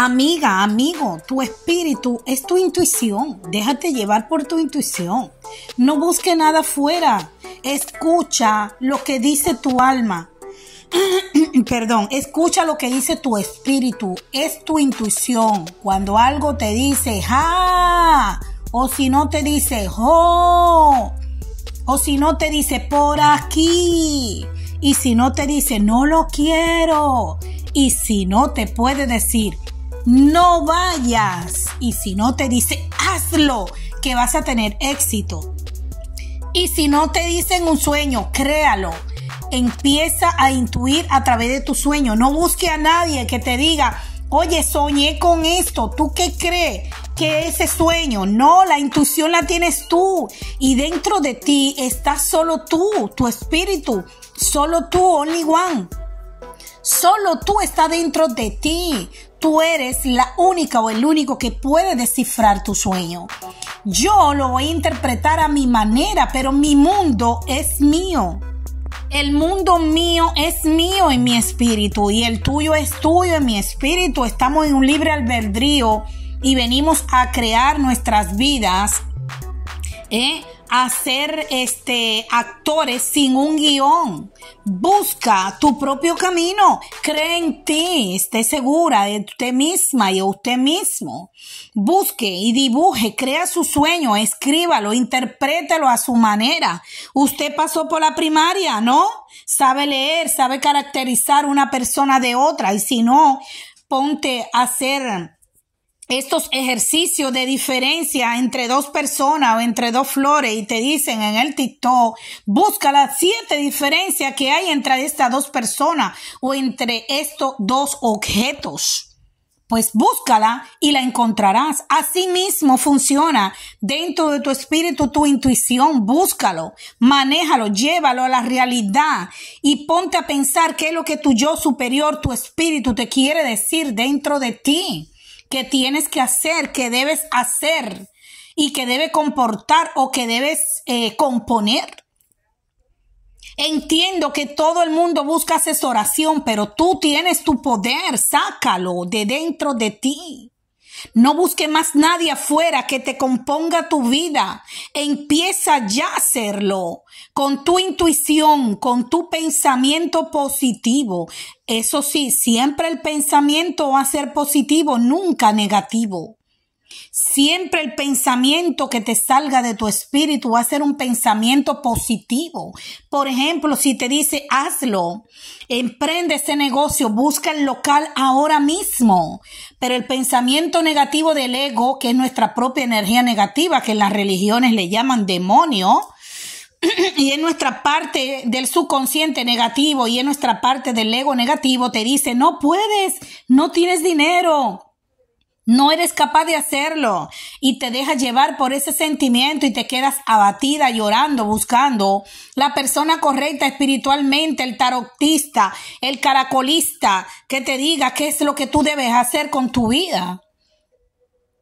Amiga, amigo, tu espíritu es tu intuición. Déjate llevar por tu intuición. No busque nada fuera. Escucha lo que dice tu alma. Perdón, escucha lo que dice tu espíritu. Es tu intuición. Cuando algo te dice, ja, o si no te dice, jo, o si no te dice, por aquí. Y si no te dice, no lo quiero. Y si no te puede decir, no vayas. Y si no te dice, hazlo, que vas a tener éxito. Y si no te dicen un sueño, créalo. Empieza a intuir a través de tu sueño. No busque a nadie que te diga, oye, soñé con esto. ¿Tú qué crees? que ese sueño. No, la intuición la tienes tú. Y dentro de ti está solo tú, tu espíritu. Solo tú, only one. Solo tú está dentro de ti tú eres la única o el único que puede descifrar tu sueño. Yo lo voy a interpretar a mi manera, pero mi mundo es mío. El mundo mío es mío en mi espíritu y el tuyo es tuyo en mi espíritu. Estamos en un libre albedrío y venimos a crear nuestras vidas. ¿eh? hacer este, actores sin un guión. Busca tu propio camino. Cree en ti. Esté segura de usted misma y de usted mismo. Busque y dibuje. Crea su sueño. Escríbalo. Interprételo a su manera. Usted pasó por la primaria, ¿no? Sabe leer, sabe caracterizar una persona de otra. Y si no, ponte a ser estos ejercicios de diferencia entre dos personas o entre dos flores y te dicen en el TikTok, busca las siete diferencias que hay entre estas dos personas o entre estos dos objetos. Pues búscala y la encontrarás. Así mismo funciona dentro de tu espíritu, tu intuición. Búscalo, manéjalo, llévalo a la realidad y ponte a pensar qué es lo que tu yo superior, tu espíritu te quiere decir dentro de ti que tienes que hacer, que debes hacer y que debe comportar o que debes eh, componer. Entiendo que todo el mundo busca asesoración, pero tú tienes tu poder, sácalo de dentro de ti. No busque más nadie afuera que te componga tu vida. Empieza ya a hacerlo con tu intuición, con tu pensamiento positivo. Eso sí, siempre el pensamiento va a ser positivo, nunca negativo. Siempre el pensamiento que te salga de tu espíritu va a ser un pensamiento positivo. Por ejemplo, si te dice hazlo, emprende ese negocio, busca el local ahora mismo. Pero el pensamiento negativo del ego, que es nuestra propia energía negativa, que en las religiones le llaman demonio, y en nuestra parte del subconsciente negativo y en nuestra parte del ego negativo te dice, no puedes, no tienes dinero, no eres capaz de hacerlo y te dejas llevar por ese sentimiento y te quedas abatida, llorando, buscando la persona correcta espiritualmente, el tarotista, el caracolista, que te diga qué es lo que tú debes hacer con tu vida.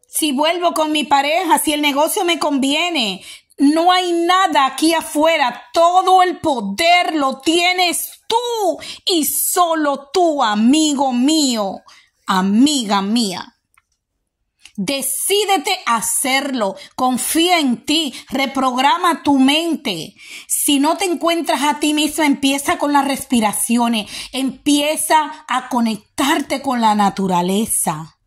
Si vuelvo con mi pareja, si el negocio me conviene, no hay nada aquí afuera. Todo el poder lo tienes tú y solo tú, amigo mío, amiga mía. Decídete a hacerlo. Confía en ti. Reprograma tu mente. Si no te encuentras a ti mismo, empieza con las respiraciones. Empieza a conectarte con la naturaleza.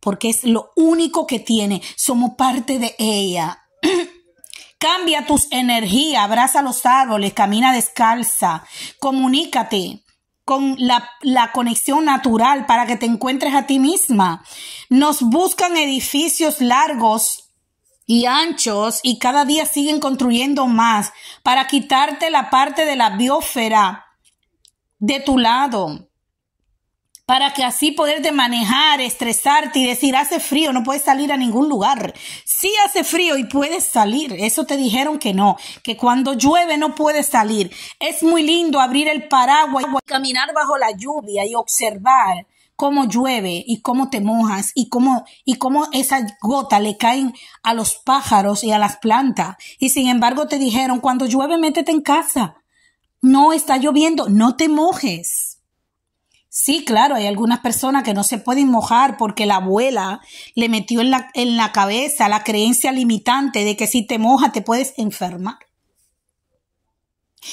Porque es lo único que tiene. Somos parte de ella. Cambia tus energías. Abraza los árboles. Camina descalza. Comunícate con la, la, conexión natural para que te encuentres a ti misma. Nos buscan edificios largos y anchos y cada día siguen construyendo más para quitarte la parte de la biosfera de tu lado para que así poderte manejar, estresarte y decir, hace frío, no puedes salir a ningún lugar. Sí hace frío y puedes salir. Eso te dijeron que no, que cuando llueve no puedes salir. Es muy lindo abrir el paraguas y caminar bajo la lluvia y observar cómo llueve y cómo te mojas y cómo, y cómo esa gota le caen a los pájaros y a las plantas. Y sin embargo te dijeron, cuando llueve, métete en casa. No está lloviendo, no te mojes. Sí, claro, hay algunas personas que no se pueden mojar porque la abuela le metió en la, cabeza la creencia limitante de que si te mojas te puedes enfermar.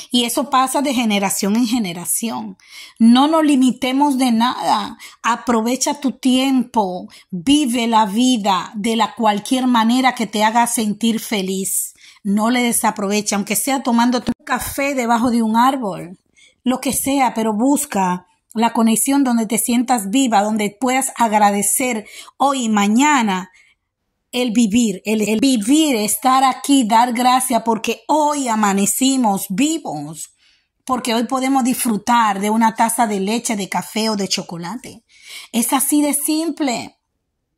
Y eso pasa de generación en generación. No nos limitemos de nada. Aprovecha tu tiempo. Vive la vida de la cualquier manera que te haga sentir feliz. No le desaprovecha, aunque sea tomando un café debajo de un árbol. Lo que sea, pero busca la conexión donde te sientas viva, donde puedas agradecer hoy y mañana el vivir, el, vivir, estar aquí, dar gracias porque hoy amanecimos vivos, porque hoy podemos disfrutar de una taza de leche, de café o de chocolate. Es así de simple.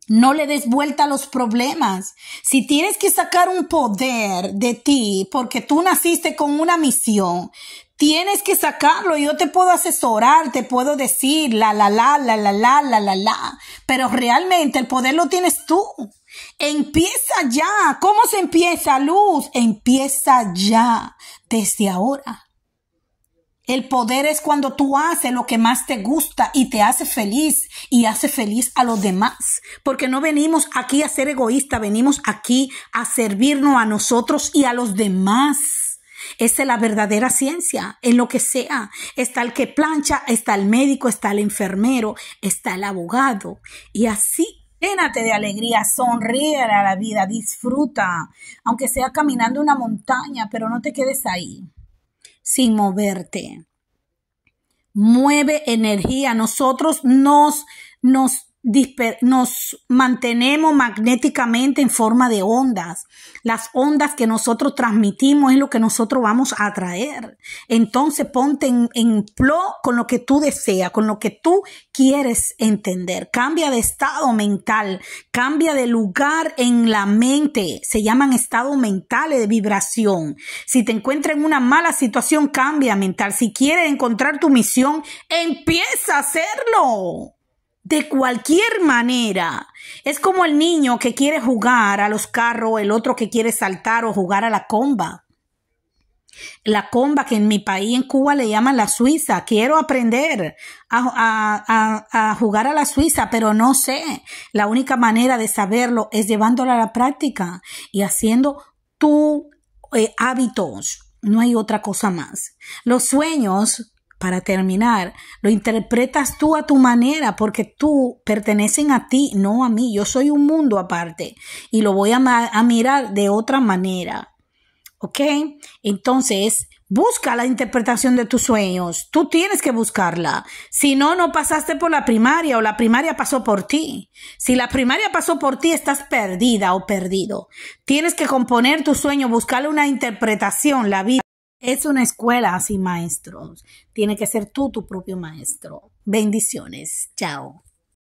No le des vuelta a los problemas. Si tienes que sacar un poder de ti porque tú naciste con una misión, Tienes que sacarlo. Yo te puedo asesorar, te puedo decir la, la, la, la, la, la, la, la, la. Pero realmente el poder lo tienes tú. Empieza ya. ¿Cómo se empieza, Luz? Empieza ya, desde ahora. El poder es cuando tú haces lo que más te gusta y te hace feliz y hace feliz a los demás. Porque no venimos aquí a ser egoístas, venimos aquí a servirnos a nosotros y a los demás. Esa es la verdadera ciencia, en lo que sea. Está el que plancha, está el médico, está el enfermero, está el abogado. Y así, llénate de alegría, sonríe a la vida, disfruta, aunque sea caminando una montaña, pero no te quedes ahí sin moverte. Mueve energía. Nosotros nos, nos nos mantenemos magnéticamente en forma de ondas. Las ondas que nosotros transmitimos es lo que nosotros vamos a atraer. Entonces ponte en, en con lo que tú deseas, con lo que tú quieres entender. Cambia de estado mental, cambia de lugar en la mente. Se llaman estados mentales de vibración. Si te encuentras en una mala situación, cambia mental. Si quieres encontrar tu misión, empieza a hacerlo de cualquier manera. Es como el niño que quiere jugar a los carros, el otro que quiere saltar o jugar a la comba. La comba que en mi país, en Cuba, le llaman la Suiza. Quiero aprender a, jugar a la Suiza, pero no sé. La única manera de saberlo es llevándola a la práctica y haciendo tus eh, hábitos. No hay otra cosa más. Los sueños para terminar, lo interpretas tú a tu manera porque tú pertenecen a ti, no a mí. Yo soy un mundo aparte y lo voy a, mirar de otra manera. ¿Ok? Entonces, busca la interpretación de tus sueños. Tú tienes que buscarla. Si no, no pasaste por la primaria o la primaria pasó por ti. Si la primaria pasó por ti, estás perdida o perdido. Tienes que componer tu sueño, buscarle una interpretación, la vida. Es una escuela sin maestros. Tiene que ser tú tu propio maestro. Bendiciones. Chao.